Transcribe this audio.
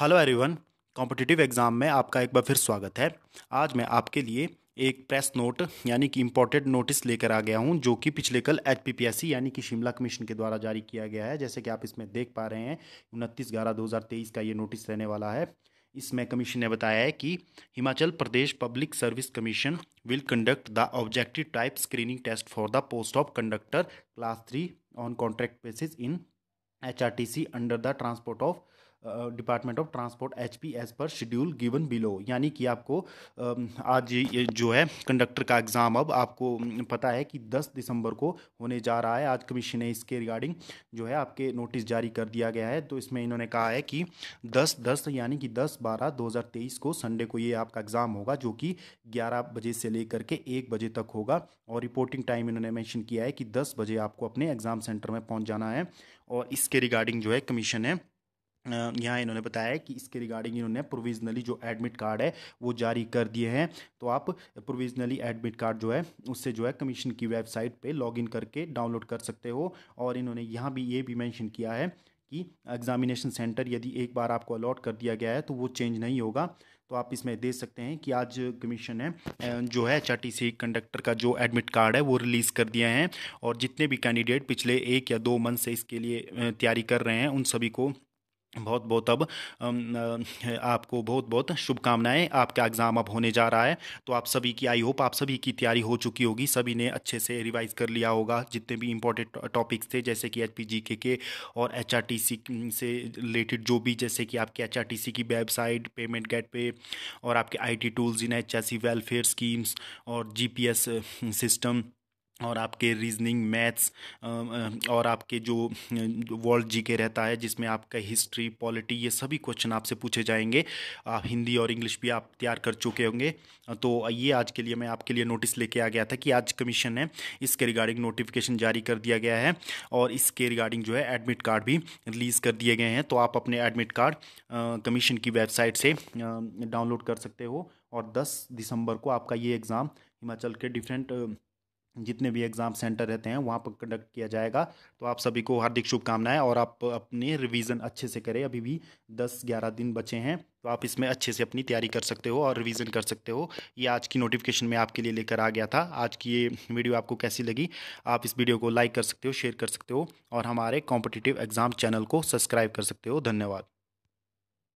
hello everyone competitive exam में आपका एक बार फिर स्वागत है आज मैं आपके लिए एक प्रेस नोट यानी कि इम्पोर्टेड नोटिस लेकर आ गया हूं जो कि पिछले कल एच यानी कि शिमला कमीशन के द्वारा जारी किया गया है जैसे कि आप इसमें देख पा रहे हैं उनतीस ग्यारह दो का ये नोटिस रहने वाला है इसमें कमीशन ने बताया है कि Himachal Pradesh public service commission will conduct the objective type screening test for the post of conductor class three on contract basis in H under the transport of department of transport H P as per schedule given below यानी कि आपको आज ये जो है conductor का exam अब आपको पता है कि 10 दिसंबर को होने जा रहा है आज कमीशन ने इसके रिगार्डिंग जो है आपके नोटिस जारी कर दिया गया है तो इसमें इन्होंने कहा है कि 10 10 यानी कि 10 बारह 2023 को संडे को ये आपका एग्ज़ाम होगा जो कि 11 बजे से लेकर के 1 बजे तक होगा और रिपोर्टिंग टाइम इन्होंने मैंशन किया है कि दस बजे आपको अपने एग्ज़ाम सेंटर में पहुँच जाना है और इसके रिगार्डिंग जो है कमीशन है यहाँ इन्होंने बताया कि इसके रिगार्डिंग इन्होंने प्रोविजनली जो एडमिट कार्ड है वो जारी कर दिए हैं तो आप प्रोविजनली एडमिट कार्ड जो है उससे जो है कमीशन की वेबसाइट पे लॉगिन करके डाउनलोड कर सकते हो और इन्होंने यहाँ भी ये भी मेंशन किया है कि एग्जामिनेशन सेंटर यदि एक बार आपको अलॉट कर दिया गया है तो वो चेंज नहीं होगा तो आप इसमें देख सकते हैं कि आज कमीशन है जो है एच कंडक्टर का जो एडमिट कार्ड है वो रिलीज़ कर दिया है और जितने भी कैंडिडेट पिछले एक या दो मंथ से इसके लिए तैयारी कर रहे हैं उन सभी को बहुत बहुत अब आपको बहुत बहुत शुभकामनाएं आपका एग्ज़ाम अब होने जा रहा है तो आप सभी की आई होप आप सभी की तैयारी हो चुकी होगी सभी ने अच्छे से रिवाइज कर लिया होगा जितने भी इंपॉर्टेंट टॉपिक्स थे जैसे कि एच पी के और एच से रिलेटेड जो भी जैसे कि आपके एच की वेबसाइट पेमेंट गेट पे और आपके I tools in H welfare schemes और जी सिस्टम और आपके रीजनिंग मैथ्स और आपके जो वर्ल्ड जी के रहता है जिसमें आपका हिस्ट्री पॉलिटी ये सभी क्वेश्चन आपसे पूछे जाएंगे आप हिंदी और इंग्लिश भी आप तैयार कर चुके होंगे तो ये आज के लिए मैं आपके लिए नोटिस लेके आ गया था कि आज कमीशन ने इसके रिगार्डिंग नोटिफिकेशन जारी कर दिया गया है और इसके रिगार्डिंग जो है एडमिट कार्ड भी रिलीज़ कर दिए गए हैं तो आप अपने एडमिट कार्ड कमीशन की वेबसाइट से डाउनलोड कर सकते हो और दस दिसंबर को आपका ये एग्ज़ाम हिमाचल के डिफरेंट जितने भी एग्ज़ाम सेंटर रहते हैं वहाँ पर कंडक्ट किया जाएगा तो आप सभी को हार्दिक शुभकामनाएं और आप अपने रिवीजन अच्छे से करें अभी भी दस ग्यारह दिन बचे हैं तो आप इसमें अच्छे से अपनी तैयारी कर सकते हो और रिवीजन कर सकते हो ये आज की नोटिफिकेशन में आपके लिए लेकर आ गया था आज की ये वीडियो आपको कैसी लगी आप इस वीडियो को लाइक कर सकते हो शेयर कर सकते हो और हमारे कॉम्पिटिटिव एग्ज़ाम चैनल को सब्सक्राइब कर सकते हो धन्यवाद